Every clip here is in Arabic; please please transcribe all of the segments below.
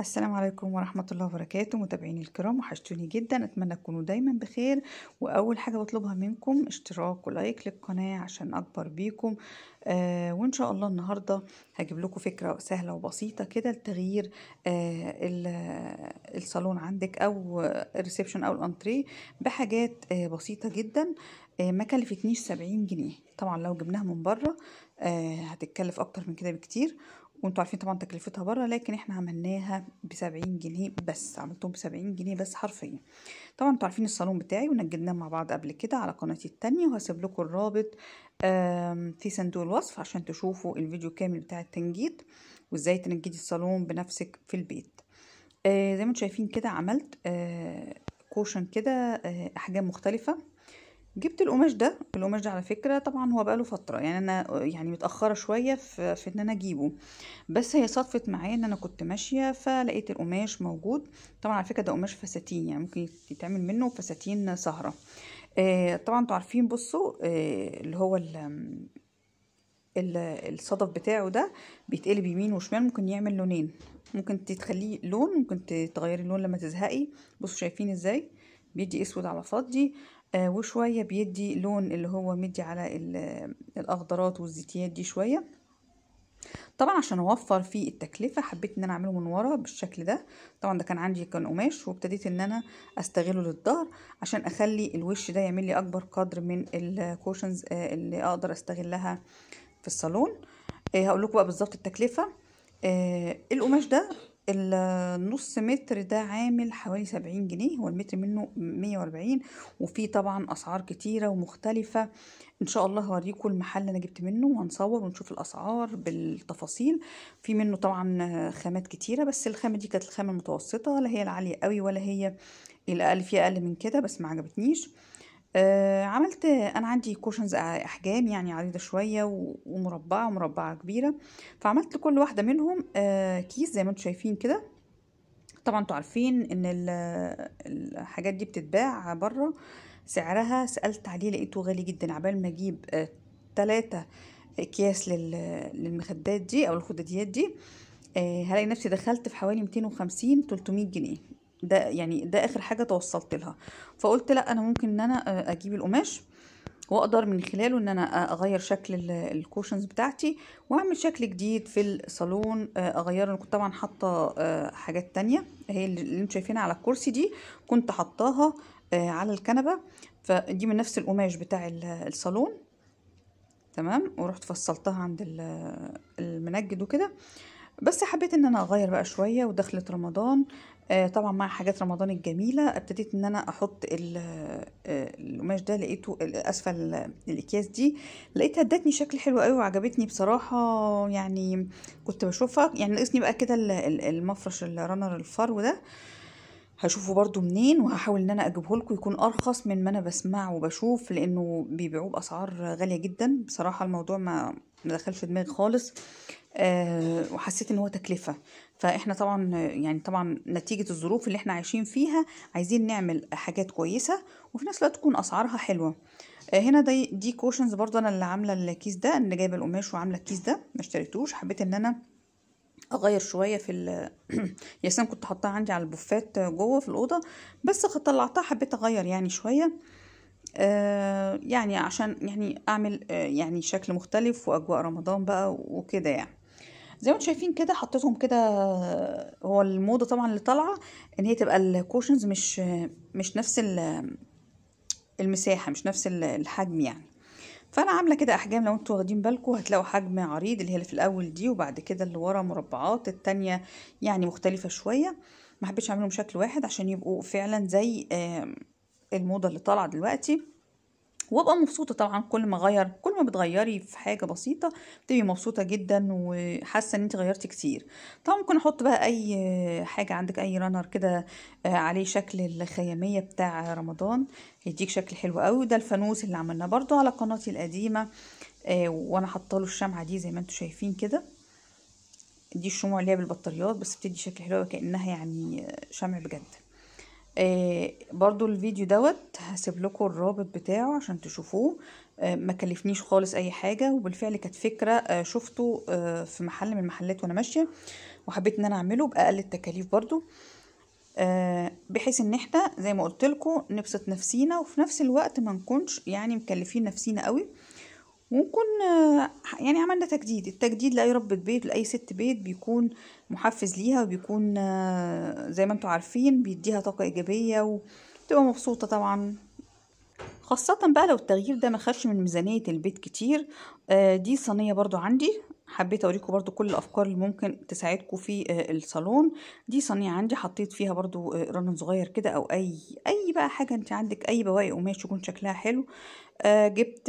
السلام عليكم ورحمة الله وبركاته متابعيني الكرام وحشتوني جدا أتمنى تكونوا دايما بخير وأول حاجة بطلبها منكم اشتراك ولايك للقناة عشان أكبر بيكم آه وإن شاء الله النهاردة هجيب لكم فكرة سهلة وبسيطة كده لتغيير آه الصالون عندك أو الريسبشن أو الأنتريه بحاجات آه بسيطة جدا آه ما كلفتنيش سبعين جنيه طبعا لو جبناها من بره آه هتتكلف أكتر من كده بكتير وانتوا عارفين طبعا تكلفتها بره لكن احنا عملناها بسبعين جنيه بس عملتهم بسبعين جنيه بس حرفيا طبعا انتوا عارفين الصالون بتاعي ونجدناه مع بعض قبل كده على قناتي التانية وهسيب لكم الرابط في صندوق الوصف عشان تشوفوا الفيديو كامل بتاع التنجيد وازاي تنجدي الصالون بنفسك في البيت آه، زي ما انتوا شايفين كده عملت آه، كوشن كده آه، احجام مختلفة جبت القماش ده القماش ده على فكره طبعا هو بقاله فتره يعني انا يعني متاخره شويه في, في ان انا اجيبه بس هي صدفت معايا ان انا كنت ماشيه فلقيت القماش موجود طبعا على فكره ده قماش فساتين يعني ممكن يتعمل منه فساتين سهره آه طبعا انتوا عارفين بصوا آه اللي هو الصدف بتاعه ده بيتقلب يمين وشمال ممكن يعمل لونين ممكن تخليه لون ممكن تغيري اللون لما تزهقي بصوا شايفين ازاي بيدي اسود على فضي آه وشوية بيدي لون اللي هو مدي على الاخضرات والزيتيات دي شوية طبعا عشان اوفر في التكلفة حبيت ان انا اعمله من ورا بالشكل ده طبعا ده كان عندي كان قماش وابتديت ان انا استغله للظهر عشان اخلي الوش ده يعمل لي اكبر قدر من الكوشنز آه اللي اقدر استغلها في الصالون آه هقول لكم بقى بالظبط التكلفة آه القماش ده النص متر ده عامل حوالي سبعين جنيه هو المتر منه مية واربعين وفي طبعا أسعار كتيرة ومختلفة إن شاء الله هوريكم المحل اللي أنا جبت منه وهنصور ونشوف الأسعار بالتفاصيل في منه طبعا خامات كتيرة بس الخامة دي كانت الخامة المتوسطة لا هي العالية قوي ولا هي الأقل فيها أقل من كده بس ما عجبتنيش آه عملت انا عندي كوشنز احجام يعني عريضه شويه ومربعه ومربعه كبيره فعملت لكل واحده منهم آه كيس زي ما انتم شايفين كده طبعا انتوا عارفين ان الحاجات دي بتتباع بره سعرها سالت عليه لقيته غالي جدا عبال ما اجيب آه تلاتة اكياس للمخدات دي او الخداديات دي آه، هلاقي نفسي دخلت في حوالي 250 300 جنيه ده يعني ده اخر حاجه توصلت لها فقلت لا انا ممكن ان انا آه، اجيب القماش واقدر من خلاله ان انا آه، اغير شكل الكوشنز بتاعتي واعمل شكل جديد في الصالون آه، اغيره انا كنت طبعا حاطه حاجات تانية هي اللي انتم شايفينها على الكرسي دي كنت حطاها على الكنبه فدي من نفس القماش بتاع الصالون تمام ورحت فصلتها عند المنجد وكده بس حبيت ان انا اغير بقى شويه ودخلت رمضان آه، طبعا مع حاجات رمضان الجميله ابتديت ان انا احط آه، القماش ده لقيته اسفل الاكياس دي لقيتها ادتني شكل حلو قوي وعجبتني بصراحه يعني كنت بشوفها يعني ناقصني بقى كده المفرش الرنر الفرو ده هشوفه برضو منين وهحاول ان انا اجيبه لكم يكون ارخص من ما انا بسمع وبشوف لانه بيبيعوه باسعار غاليه جدا بصراحه الموضوع ما ما دخلش في دماغي خالص آه، وحسيت ان هو تكلفه فاحنا طبعا يعني طبعا نتيجه الظروف اللي احنا عايشين فيها عايزين نعمل حاجات كويسه وفي نفس الوقت تكون اسعارها حلوه آه، هنا دي دي كوشنز برضو انا اللي عامله الكيس ده انا جايبه القماش وعامله الكيس ده ما اشتريتوش حبيت ان انا اغير شويه في الياسمين كنت حطاها عندي على البوفات جوه في الاوضه بس طلعتها حبيت اغير يعني شويه آه، يعني عشان يعني اعمل آه، يعني شكل مختلف واجواء رمضان بقى وكده يعني زي ما انتم شايفين كده حطيتهم كده هو الموضه طبعا اللي طالعه ان هي تبقى الكوشنز مش مش نفس المساحه مش نفس الحجم يعني فانا عامله كده احجام لو انتوا واخدين بالكم هتلاقوا حجم عريض اللي هي في الاول دي وبعد كده اللي ورا مربعات التانية يعني مختلفه شويه ما حبيتش اعملهم شكل واحد عشان يبقوا فعلا زي آه الموضة اللي طالعة دلوقتي وابقى مبسوطه طبعا كل ما اغير كل ما بتغيري في حاجه بسيطه بتبقي مبسوطه جدا وحاسه ان انت غيرتي كتير طبعا ممكن احط بقى اي حاجه عندك اي رانر كده آه، عليه شكل الخياميه بتاع رمضان يديك شكل حلو قوي ده الفانوس اللي عملناه برضو على قناتي القديمه آه، وانا حاطه له الشمعه دي زي ما انتم شايفين كده دي الشموع اللي هي بالبطاريات بس بتدي شكل حلو كانها يعني آه، شمع بجد آه، برضو الفيديو دوت هسيب لكم الرابط بتاعه عشان تشوفوه آه ما كلفنيش خالص اي حاجه وبالفعل كانت فكره آه شفته آه في محل من المحلات وانا ماشيه وحبيت ان انا اعمله باقل التكاليف برضو آه بحيث ان احنا زي ما قلت لكم نبسط نفسينا وفي نفس الوقت ما نكونش يعني مكلفين نفسينا قوي ونكون آه، يعني عملنا تجديد التجديد لاي ربة بيت لاي ست بيت بيكون محفز ليها وبيكون آه، زي ما انتم عارفين بيديها طاقه ايجابيه وتبقى مبسوطه طبعا خاصة بقى لو التغيير ده ما خدش من ميزانية البيت كتير آه، دي صينية برضو عندي حبيت اوريكم برضو كل الافكار اللي ممكن تساعدكم في آه، الصالون دي صينيه عندي حطيت فيها برضو آه، رنن صغير كده او اي اي بقى حاجه انت عندك اي بواقي قماش يكون شكلها حلو آه، جبت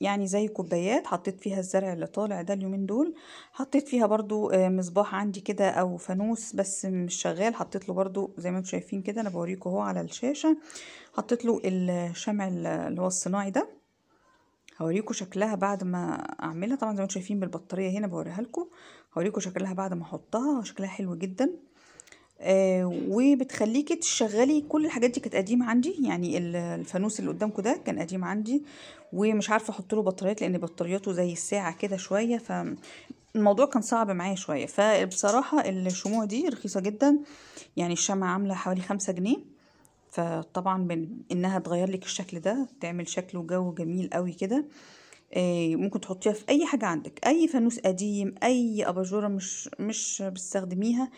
يعني زي كوبايات حطيت فيها الزرع اللي طالع ده اليومين دول حطيت فيها برضو مصباح عندي كده او فانوس بس مش شغال حطيت له برضو زي ما انتم شايفين كده انا بوريكم اهو على الشاشه حطيت له الشمع اللي هو الصناعي ده هوريكم شكلها بعد ما اعملها طبعا زي ما انتم شايفين بالبطاريه هنا بوريها لكم هوريكم شكلها بعد ما احطها شكلها حلو جدا آه وبتخليكي تشغلي كل الحاجات دي كانت قديمه عندي يعني الفانوس اللي قدامكم ده كان قديم عندي ومش عارفه احط له بطاريات لان بطارياته زي الساعه كده شويه ف الموضوع كان صعب معايا شويه فبصراحه الشموع دي رخيصه جدا يعني الشمعة عامله حوالي خمسة جنيه فطبعا من انها تغير لك الشكل ده تعمل شكل وجو جميل قوي كده آه، ممكن تحطيها في اي حاجه عندك اي فانوس قديم اي اباجوره مش مش بتستخدميها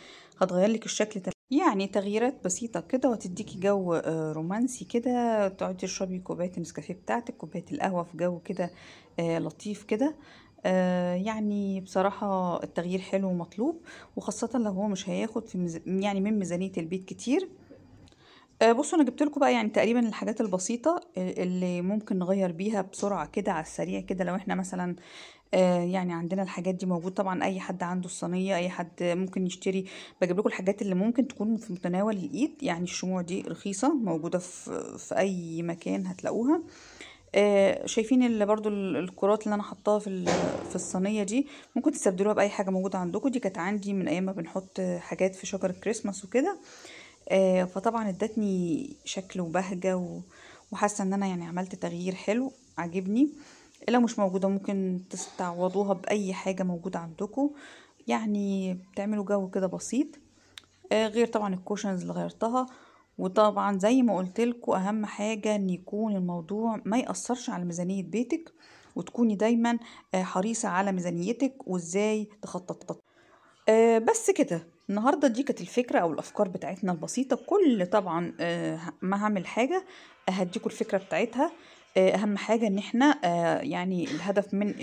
هتغير لك الشكل ده يعني تغييرات بسيطة كده وتديكي جو آه، رومانسي كده تقعدي تشربي كوباية النسكافيه بتاعتك كوباية القهوة في جو كده آه، لطيف كده يعني بصراحة التغيير حلو ومطلوب وخاصة لو هو مش هياخد في يعني من ميزانية البيت كتير آه، بصوا انا جبت لكم بقى يعني تقريبا الحاجات البسيطه آه، اللي ممكن نغير بيها بسرعه كده على السريع كده لو احنا مثلا آه، يعني عندنا الحاجات دي موجود طبعا اي حد عنده الصينيه اي حد ممكن يشتري بجيب لكم الحاجات اللي ممكن تكون في متناول الايد يعني الشموع دي رخيصه موجوده في في اي مكان هتلاقوها آه شايفين اللي برضو الكرات اللي انا حطاها في في الصينيه دي ممكن تستبدلوها باي حاجه موجوده عندكم دي كانت عندي من ايام ما بنحط حاجات في شجر الكريسماس وكده آه آه، فطبعا ادتني شكل وبهجة وحاسة ان انا يعني عملت تغيير حلو عجبني لو مش موجودة ممكن تستعوضوها بأي حاجة موجودة عندكم يعني بتعملوا جو كده بسيط آه، غير طبعا الكوشنز اللي غيرتها وطبعا زي ما قلت لكم اهم حاجه ان يكون الموضوع ما ياثرش على ميزانيه بيتك وتكوني دايما آه، حريصه على ميزانيتك وازاي تخطط بس كده النهارده دي كانت الفكره او الافكار بتاعتنا البسيطه كل طبعا آه، ما هعمل حاجه هديكوا الفكره بتاعتها آه، اهم حاجه ان احنا آه، يعني الهدف من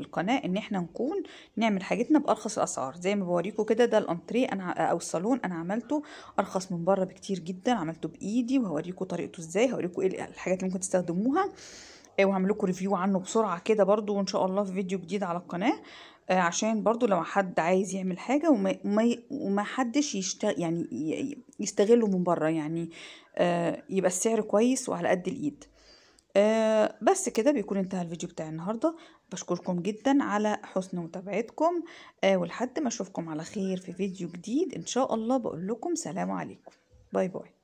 القناه ان احنا نكون نعمل حاجتنا بارخص الاسعار زي ما بوريكم كده ده الانتريه انا او الصالون انا عملته ارخص من بره بكتير جدا عملته بايدي وهوريكم طريقته ازاي هوريكم ايه الحاجات اللي ممكن تستخدموها وهعمل لكم ريفيو عنه بسرعه كده برضو وان شاء الله في فيديو جديد على القناه آه، عشان برضو لو حد عايز يعمل حاجة وما, وما, وما حدش يشتغل يعني يستغله من بره يعني آه، يبقى السعر كويس وعلى قد الإيد آه، بس كده بيكون انتهى الفيديو بتاع النهاردة بشكركم جدا على حسن متابعتكم ولحد ما اشوفكم على خير في فيديو جديد ان شاء الله بقول لكم سلام عليكم باي باي